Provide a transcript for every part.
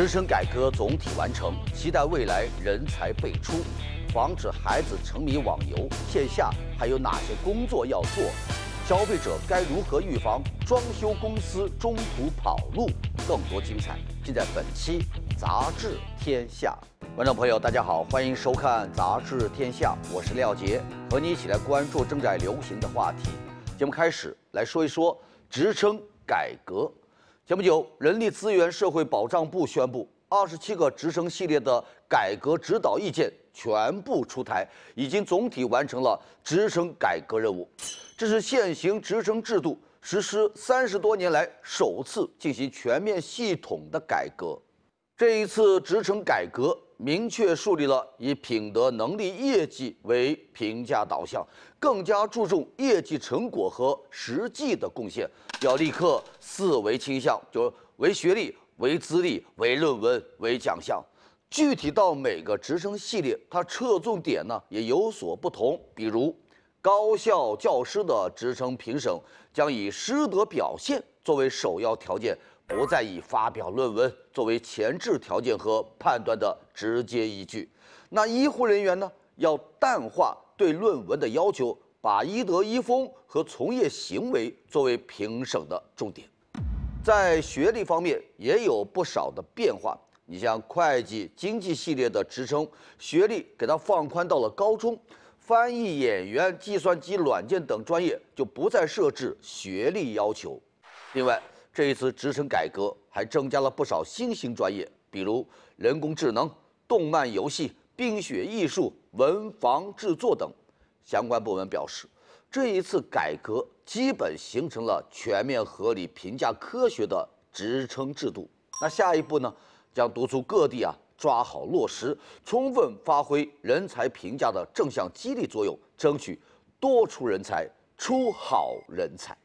职称改革总体完成，期待未来人才辈出。防止孩子沉迷网游，线下还有哪些工作要做？消费者该如何预防装修公司中途跑路？更多精彩尽在本期《杂志天下》。观众朋友，大家好，欢迎收看《杂志天下》，我是廖杰，和你一起来关注正在流行的话题。节目开始，来说一说职称改革。前不久，人力资源社会保障部宣布，二十七个职称系列的改革指导意见全部出台，已经总体完成了职称改革任务。这是现行职称制度实施三十多年来首次进行全面系统的改革。这一次职称改革明确树立了以品德、能力、业绩为评价导向，更加注重业绩成果和实际的贡献。要立刻四维倾向，就为学历、为资历、为论文、为奖项。具体到每个职称系列，它侧重点呢也有所不同。比如，高校教师的职称评审将以师德表现作为首要条件，不再以发表论文作为前置条件和判断的直接依据。那医护人员呢，要淡化对论文的要求。把医德医风和从业行为作为评审的重点，在学历方面也有不少的变化。你像会计、经济系列的职称学历，给它放宽到了高中。翻译、演员、计算机软件等专业就不再设置学历要求。另外，这一次职称改革还增加了不少新型专业，比如人工智能、动漫游戏、冰雪艺术、文房制作等。相关部门表示，这一次改革基本形成了全面、合理、评价科学的职称制度。那下一步呢，将督促各地啊抓好落实，充分发挥人才评价的正向激励作用，争取多出人才，出好人才。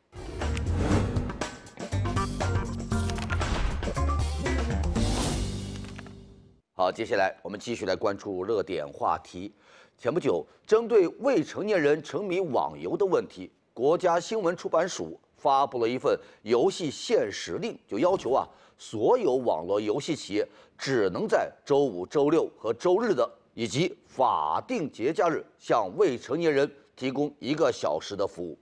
好，接下来我们继续来关注热点话题。前不久，针对未成年人沉迷网游的问题，国家新闻出版署发布了一份游戏限时令，就要求啊，所有网络游戏企业只能在周五、周六和周日的以及法定节假日向未成年人提供一个小时的服务。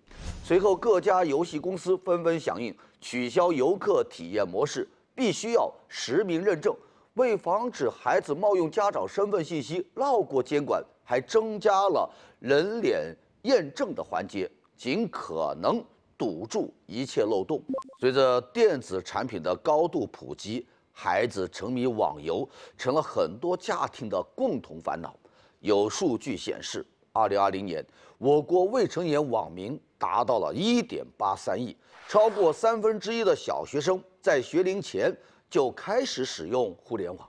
随后，各家游戏公司纷纷响应，取消游客体验模式，必须要实名认证，为防止孩子冒用家长身份信息绕过监管。还增加了人脸验证的环节，尽可能堵住一切漏洞。随着电子产品的高度普及，孩子沉迷网游成了很多家庭的共同烦恼。有数据显示，二零二零年我国未成年网民达到了一点八三亿，超过三分之一的小学生在学龄前就开始使用互联网。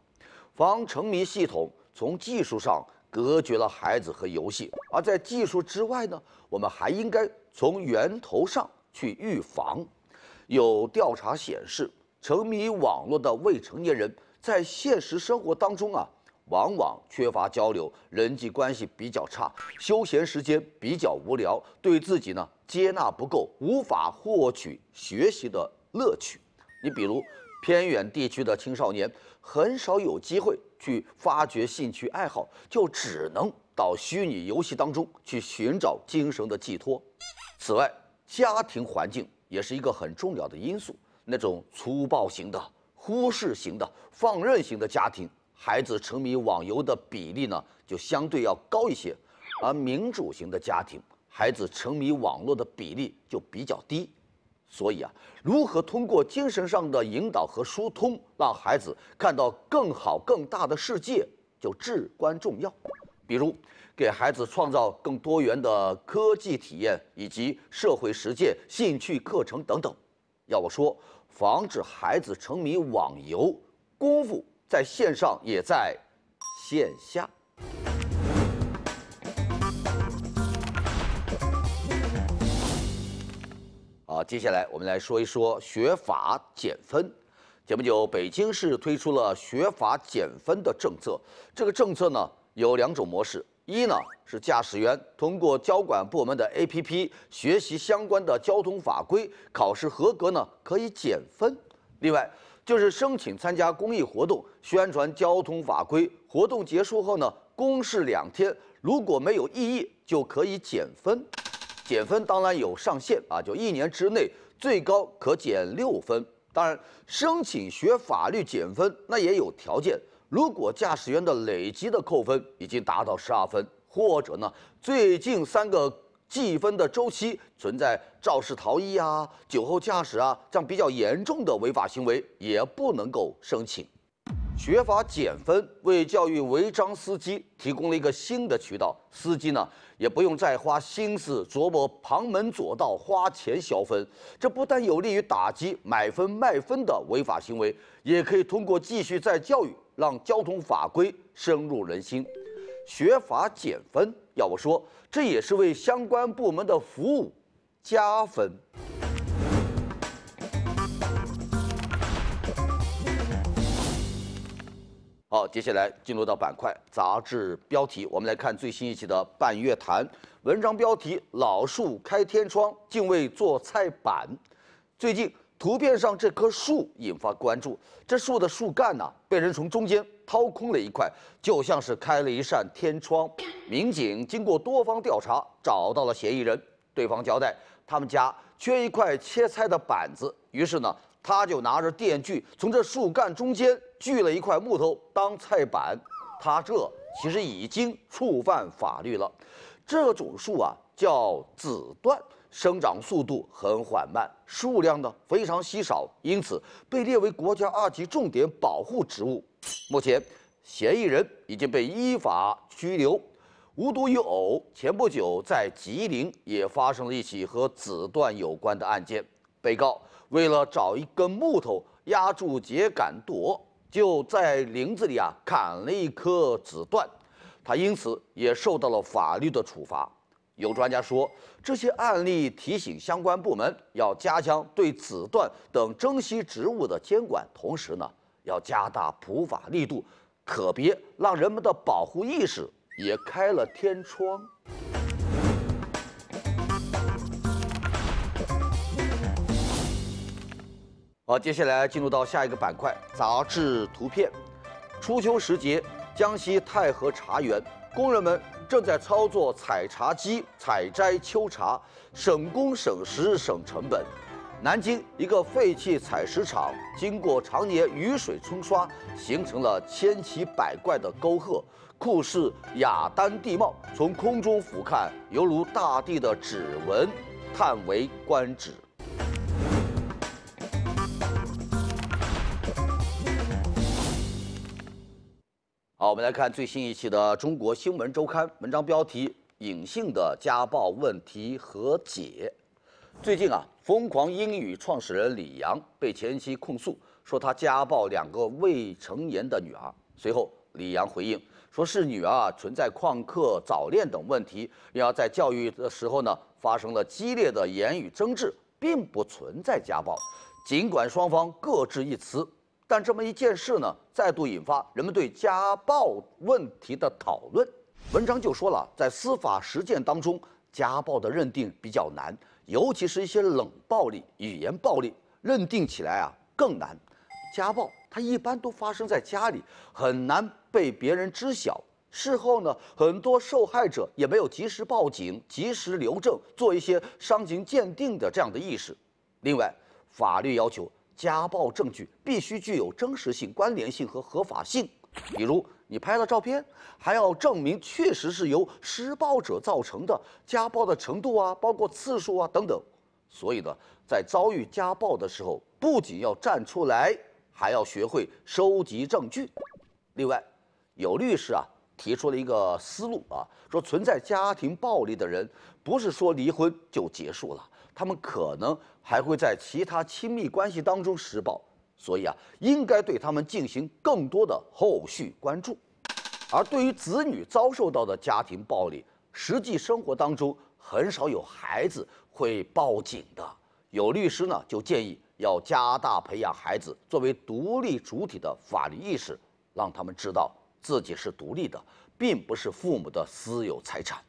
防沉迷系统从技术上。隔绝了孩子和游戏，而在技术之外呢，我们还应该从源头上去预防。有调查显示，沉迷网络的未成年人在现实生活当中啊，往往缺乏交流，人际关系比较差，休闲时间比较无聊，对自己呢接纳不够，无法获取学习的乐趣。你比如偏远地区的青少年，很少有机会。去发掘兴趣爱好，就只能到虚拟游戏当中去寻找精神的寄托。此外，家庭环境也是一个很重要的因素。那种粗暴型的、忽视型的、放任型的家庭，孩子沉迷网游的比例呢，就相对要高一些；而民主型的家庭，孩子沉迷网络的比例就比较低。所以啊，如何通过精神上的引导和疏通，让孩子看到更好、更大的世界，就至关重要。比如，给孩子创造更多元的科技体验以及社会实践、兴趣课程等等。要我说，防止孩子沉迷网游，功夫在线上也在线下。好，接下来我们来说一说学法减分。前不久，北京市推出了学法减分的政策。这个政策呢有两种模式：一呢是驾驶员通过交管部门的 APP 学习相关的交通法规，考试合格呢可以减分；另外就是申请参加公益活动，宣传交通法规，活动结束后呢公示两天，如果没有异议就可以减分。减分当然有上限啊，就一年之内最高可减六分。当然，申请学法律减分那也有条件，如果驾驶员的累积的扣分已经达到十二分，或者呢最近三个记分的周期存在肇事逃逸啊、酒后驾驶啊这样比较严重的违法行为，也不能够申请。学法减分为教育违章司机提供了一个新的渠道，司机呢也不用再花心思琢磨旁门左道花钱消分。这不但有利于打击买分卖分的违法行为，也可以通过继续再教育让交通法规深入人心。学法减分，要我说，这也是为相关部门的服务加分。好，接下来进入到板块杂志标题，我们来看最新一期的《半月谈》文章标题：老树开天窗，竟为做菜板。最近，图片上这棵树引发关注，这树的树干呢，被人从中间掏空了一块，就像是开了一扇天窗。民警经过多方调查，找到了嫌疑人，对方交代，他们家缺一块切菜的板子，于是呢，他就拿着电锯从这树干中间。锯了一块木头当菜板，他这其实已经触犯法律了。这种树啊叫紫椴，生长速度很缓慢，数量呢非常稀少，因此被列为国家二级重点保护植物。目前，嫌疑人已经被依法拘留。无独有偶，前不久在吉林也发生了一起和紫椴有关的案件，被告为了找一根木头压住秸秆垛。就在林子里啊，砍了一棵紫椴，他因此也受到了法律的处罚。有专家说，这些案例提醒相关部门要加强对紫椴等珍稀植物的监管，同时呢，要加大普法力度，可别让人们的保护意识也开了天窗。好，接下来进入到下一个板块：杂志图片。初秋时节，江西泰和茶园，工人们正在操作采茶机采摘秋茶，省工省时省成本。南京一个废弃采石场，经过常年雨水冲刷，形成了千奇百怪的沟壑，酷似雅丹地貌，从空中俯瞰，犹如大地的指纹，叹为观止。好，我们来看最新一期的《中国新闻周刊》文章标题：隐性的家暴问题何解？最近啊，疯狂英语创始人李阳被前妻控诉说他家暴两个未成年的女儿。随后，李阳回应说，是女儿存在旷课、早恋等问题，然后在教育的时候呢发生了激烈的言语争执，并不存在家暴。尽管双方各执一词。但这么一件事呢，再度引发人们对家暴问题的讨论。文章就说了，在司法实践当中，家暴的认定比较难，尤其是一些冷暴力、语言暴力认定起来啊更难。家暴它一般都发生在家里，很难被别人知晓。事后呢，很多受害者也没有及时报警、及时留证、做一些伤情鉴定的这样的意识。另外，法律要求。家暴证据必须具有真实性、关联性和合法性，比如你拍了照片，还要证明确实是由施暴者造成的家暴的程度啊，包括次数啊等等。所以呢，在遭遇家暴的时候，不仅要站出来，还要学会收集证据。另外，有律师啊提出了一个思路啊，说存在家庭暴力的人，不是说离婚就结束了。他们可能还会在其他亲密关系当中施暴，所以啊，应该对他们进行更多的后续关注。而对于子女遭受到的家庭暴力，实际生活当中很少有孩子会报警的。有律师呢，就建议要加大培养孩子作为独立主体的法律意识，让他们知道自己是独立的，并不是父母的私有财产。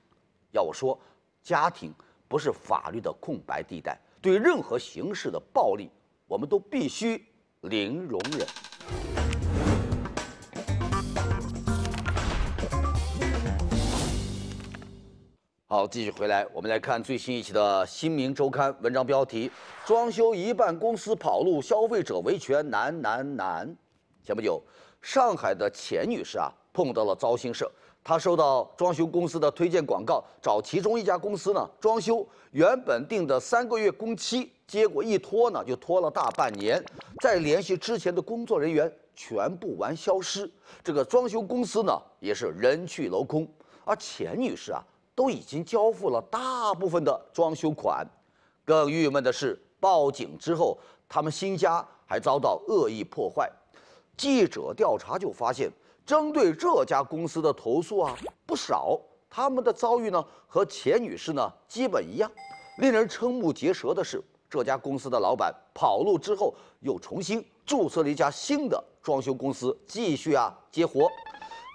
要我说，家庭。不是法律的空白地带，对任何形式的暴力，我们都必须零容忍。好，继续回来，我们来看最新一期的《新民周刊》文章标题：《装修一半公司跑路，消费者维权难难难》。前不久，上海的钱女士啊，碰到了糟心事。他收到装修公司的推荐广告，找其中一家公司呢装修，原本定的三个月工期，结果一拖呢就拖了大半年。再联系之前的工作人员，全部完消失。这个装修公司呢也是人去楼空。而钱女士啊，都已经交付了大部分的装修款。更郁闷的是，报警之后，他们新家还遭到恶意破坏。记者调查就发现。针对这家公司的投诉啊不少，他们的遭遇呢和钱女士呢基本一样。令人瞠目结舌的是，这家公司的老板跑路之后，又重新注册了一家新的装修公司，继续啊接活。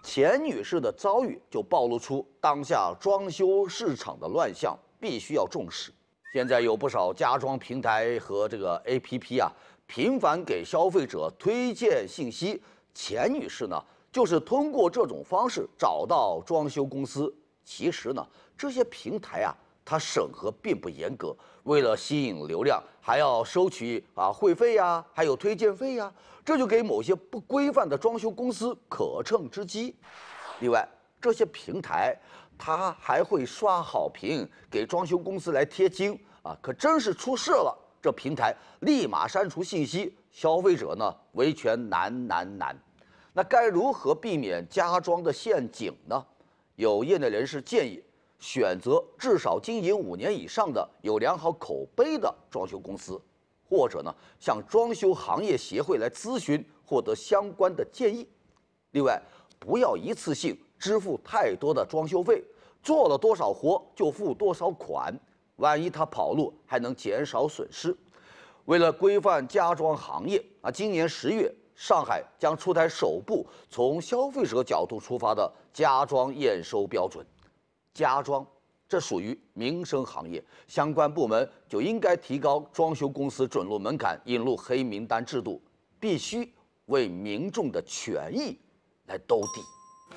钱女士的遭遇就暴露出当下装修市场的乱象，必须要重视。现在有不少家装平台和这个 APP 啊，频繁给消费者推荐信息。钱女士呢？就是通过这种方式找到装修公司。其实呢，这些平台啊，它审核并不严格，为了吸引流量，还要收取啊会费呀，还有推荐费呀，这就给某些不规范的装修公司可乘之机。另外，这些平台它还会刷好评，给装修公司来贴金啊。可真是出事了，这平台立马删除信息，消费者呢维权难难难。那该如何避免家装的陷阱呢？有业内人士建议，选择至少经营五年以上的、有良好口碑的装修公司，或者呢，向装修行业协会来咨询，获得相关的建议。另外，不要一次性支付太多的装修费，做了多少活就付多少款，万一他跑路还能减少损失。为了规范家装行业啊，今年十月。上海将出台首部从消费者角度出发的家装验收标准。家装，这属于民生行业，相关部门就应该提高装修公司准入门槛，引入黑名单制度，必须为民众的权益来兜底。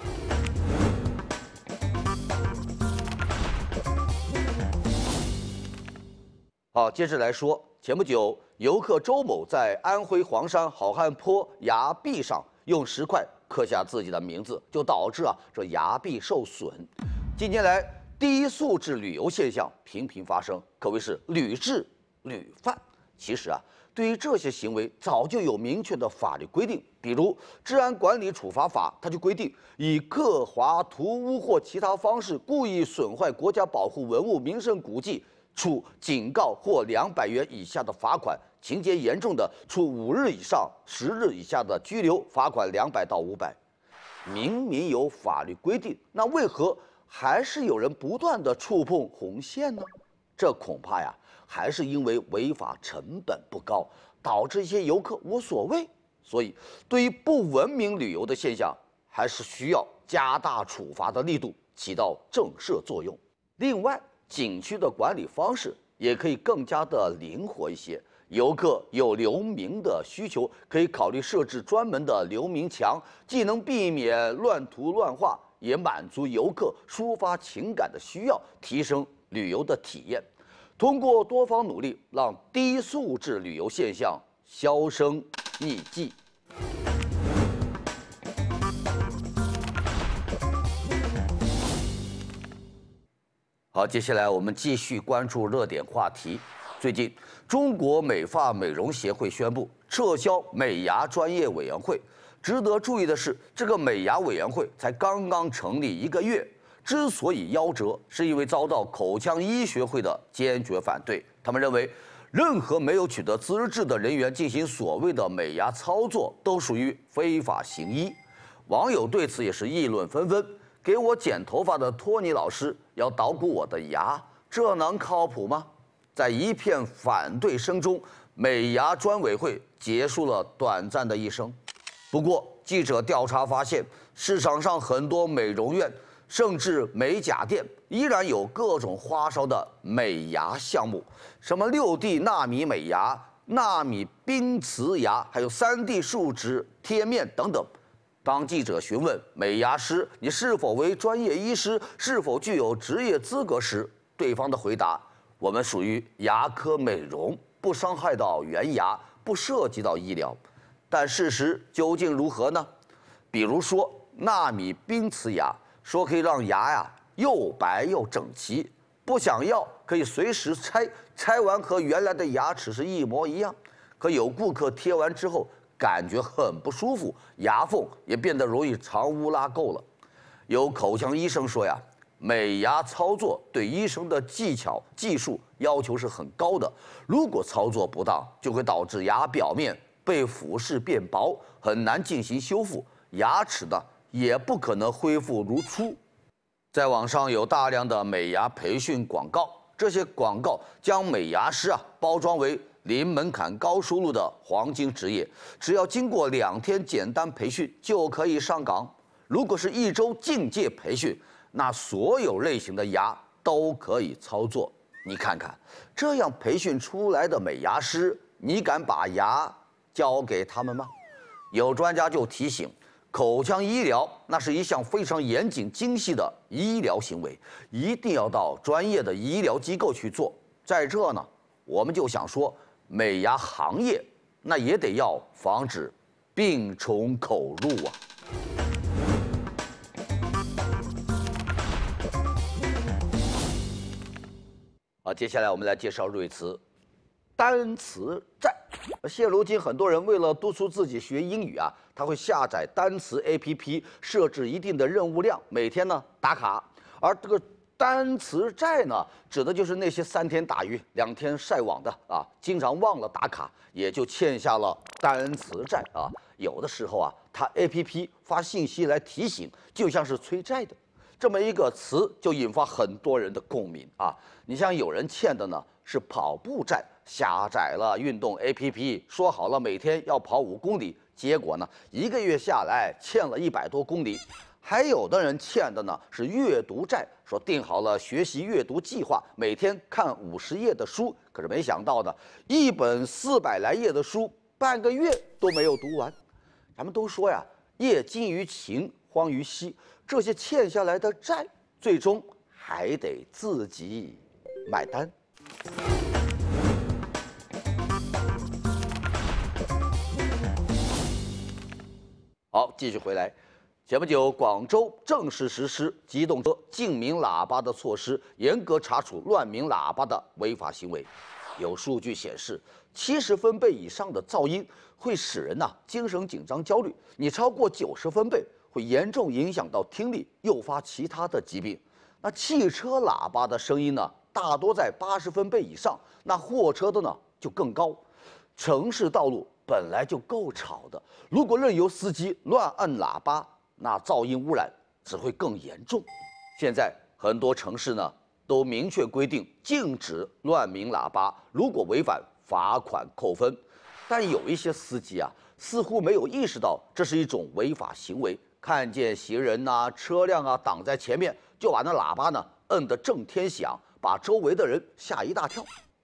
好，接着来说，前不久。游客周某在安徽黄山好汉坡崖壁上用石块刻下自己的名字，就导致啊这崖壁受损。近年来，低素质旅游现象频频发生，可谓是屡治屡犯。其实啊，对于这些行为，早就有明确的法律规定。比如《治安管理处罚法》，它就规定，以刻划涂污或其他方式故意损坏国家保护文物、名胜古迹。处警告或两百元以下的罚款，情节严重的，处五日以上十日以下的拘留，罚款两百到五百。明明有法律规定，那为何还是有人不断的触碰红线呢？这恐怕呀，还是因为违法成本不高，导致一些游客无所谓。所以，对于不文明旅游的现象，还是需要加大处罚的力度，起到震慑作用。另外，景区的管理方式也可以更加的灵活一些。游客有留名的需求，可以考虑设置专门的留名墙，既能避免乱涂乱画，也满足游客抒发情感的需要，提升旅游的体验。通过多方努力，让低素质旅游现象销声匿迹。接下来我们继续关注热点话题。最近，中国美发美容协会宣布撤销美牙专业委员会。值得注意的是，这个美牙委员会才刚刚成立一个月，之所以夭折，是因为遭到口腔医学会的坚决反对。他们认为，任何没有取得资质的人员进行所谓的美牙操作，都属于非法行医。网友对此也是议论纷纷。给我剪头发的托尼老师要捣鼓我的牙，这能靠谱吗？在一片反对声中，美牙专委会结束了短暂的一生。不过，记者调查发现，市场上很多美容院甚至美甲店依然有各种花哨的美牙项目，什么六 D 纳米美牙、纳米冰瓷牙，还有 3D 树脂贴面等等。当记者询问美牙师你是否为专业医师，是否具有职业资格时，对方的回答：“我们属于牙科美容，不伤害到原牙，不涉及到医疗。”但事实究竟如何呢？比如说纳米冰瓷牙，说可以让牙呀又白又整齐，不想要可以随时拆，拆完和原来的牙齿是一模一样。可有顾客贴完之后。感觉很不舒服，牙缝也变得容易藏污纳垢了。有口腔医生说呀，美牙操作对医生的技巧、技术要求是很高的。如果操作不当，就会导致牙表面被腐蚀变薄，很难进行修复，牙齿的也不可能恢复如初。在网上有大量的美牙培训广告，这些广告将美牙师啊包装为。零门槛、高收入的黄金职业，只要经过两天简单培训就可以上岗。如果是一周进阶培训，那所有类型的牙都可以操作。你看看，这样培训出来的美牙师，你敢把牙交给他们吗？有专家就提醒，口腔医疗那是一项非常严谨精细的医疗行为，一定要到专业的医疗机构去做。在这呢，我们就想说。美牙行业，那也得要防止病从口入啊！好，接下来我们来介绍瑞慈单词站。现如今，很多人为了督促自己学英语啊，他会下载单词 APP，设置一定的任务量，每天呢打卡，而这个。单词债呢，指的就是那些三天打鱼两天晒网的啊，经常忘了打卡，也就欠下了单词债啊。有的时候啊，他 APP 发信息来提醒，就像是催债的，这么一个词就引发很多人的共鸣啊。你像有人欠的呢是跑步债，下载了运动 APP，说好了每天要跑五公里，结果呢一个月下来欠了一百多公里。还有的人欠的呢是阅读债，说定好了学习阅读计划，每天看五十页的书，可是没想到呢，一本四百来页的书，半个月都没有读完。咱们都说呀，业精于勤荒于嬉，这些欠下来的债，最终还得自己买单。好，继续回来。前不久，广州正式实施机动车禁鸣喇叭的措施，严格查处乱鸣喇叭的违法行为。有数据显示，七十分贝以上的噪音会使人呐精神紧张、焦虑；你超过九十分贝，会严重影响到听力，诱发其他的疾病。那汽车喇叭的声音呢，大多在八十分贝以上，那货车的呢就更高。城市道路本来就够吵的，如果任由司机乱按喇叭，那噪音污染只会更严重。现在很多城市呢都明确规定禁止乱鸣喇叭，如果违反罚款扣分。但有一些司机啊，似乎没有意识到这是一种违法行为，看见行人呐、车辆啊挡在前面，就把那喇叭呢摁得震天响，把周围的人吓一大跳。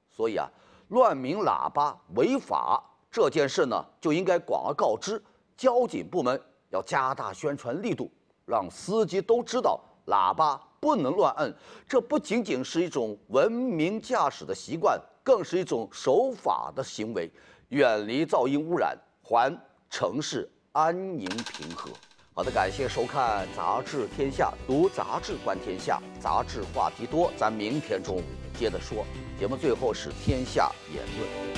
所以啊，乱鸣喇叭违法这件事呢，就应该广而告之，交警部门。要加大宣传力度，让司机都知道喇叭不能乱摁。这不仅仅是一种文明驾驶的习惯，更是一种守法的行为。远离噪音污染，还城市安宁平和。好的，感谢收看《杂志天下》，读杂志，观天下，杂志话题多。咱明天中午接着说。节目最后是天下言论。